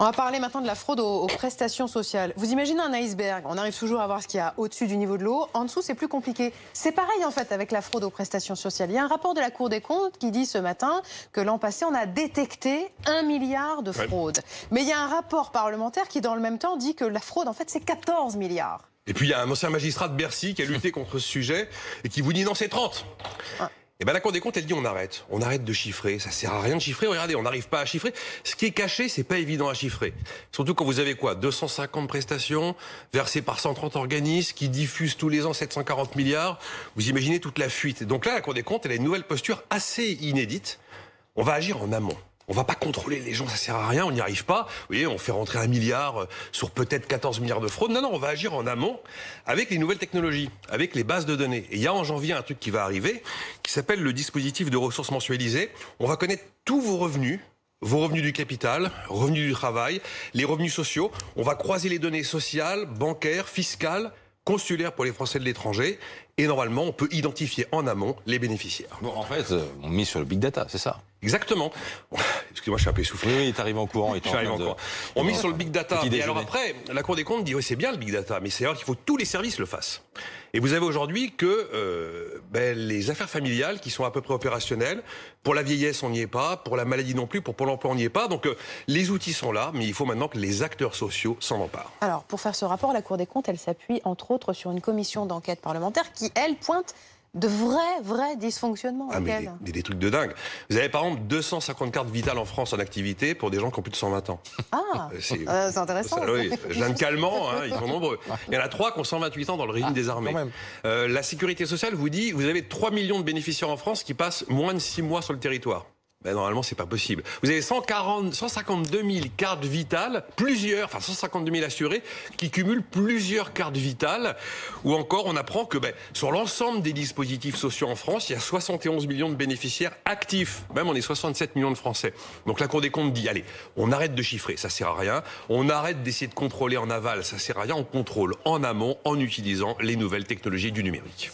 On va parler maintenant de la fraude aux, prestations sociales. Vous imaginez un iceberg, on arrive toujours à voir ce qu'il y a au-dessus du niveau de l'eau. En dessous, c'est plus compliqué. C'est pareil en fait avec la fraude aux prestations sociales. Il y a un rapport de la Cour des comptes qui dit ce matin que l'an passé, on a détecté un milliard de fraudes. Mais il y a un rapport parlementaire qui, dans le même temps, dit que la fraude, en fait, c'est 14 milliards. Et puis il y a un ancien magistrat de Bercy qui a lutté contre ce sujet et qui vous dit non, c'est 30. Et eh bien la Cour des comptes, elle dit on arrête. On arrête de chiffrer. Ça sert à rien de chiffrer. Regardez, on n'arrive pas à chiffrer. Ce qui est caché, c'est pas évident à chiffrer. Surtout quand vous avez quoi 250 prestations versées par 130 organismes qui diffusent tous les ans 740 milliards. Vous imaginez toute la fuite. Donc là, la Cour des comptes, elle a une nouvelle posture assez inédite. On va agir en amont on va pas contrôler les gens, ça sert à rien, on n'y arrive pas. Vous voyez, on fait rentrer un milliard euh, sur peut-être 14 milliards de fraudes. Non, non, on va agir en amont avec les nouvelles technologies, avec les bases de données. Et il y a en janvier un truc qui va arriver, qui s'appelle le dispositif de ressources mensualisées. On va connaître tous vos revenus, vos revenus du capital, revenus du travail, les revenus sociaux. On va croiser les données sociales, bancaires, fiscales, consulaires pour les Français de l'étranger. Et normalement, on peut identifier en amont les bénéficiaires. Bon, en fait, euh, on mise sur le big data, c'est ça Exactement. Excusez-moi, je suis un peu essoufflé. Oui, il arrivé en courant. Il en courant. On mise sur le big data. Et alors après, la Cour des comptes dit oui, c'est bien le big data, mais c'est alors qu'il faut que tous les services le fassent. Et vous avez aujourd'hui que euh, ben, les affaires familiales qui sont à peu près opérationnelles, pour la vieillesse on n'y est pas, pour la maladie non plus, pour l'emploi, on n'y est pas. Donc euh, les outils sont là, mais il faut maintenant que les acteurs sociaux s'en emparent. Alors pour faire ce rapport, la Cour des comptes, elle s'appuie entre autres sur une commission d'enquête parlementaire qui, elle, pointe de vrais, vrais dysfonctionnements. Ah, mais, des, trucs de dingue. Vous avez par exemple 250 cartes vitales en France en activité pour des gens qui ont plus de 120 ans. Ah, euh, c'est euh, intéressant. Ça, oui, Jeanne hein, ils sont nombreux. Il y en a trois qui ont 128 ans dans le régime ah, des armées. Euh, la sécurité sociale vous dit, vous avez 3 millions de bénéficiaires en France qui passent moins de 6 mois sur le territoire ben normalement, c'est pas possible. Vous avez 140, 152 000 cartes vitales, plusieurs, enfin 152 000 assurés, qui cumulent plusieurs cartes vitales. Ou encore, on apprend que ben, sur l'ensemble des dispositifs sociaux en France, il y a 71 millions de bénéficiaires actifs. Même on est 67 millions de Français. Donc la Cour des comptes dit allez, on arrête de chiffrer, ça sert à rien. On arrête d'essayer de contrôler en aval, ça sert à rien. On contrôle en amont en utilisant les nouvelles technologies du numérique.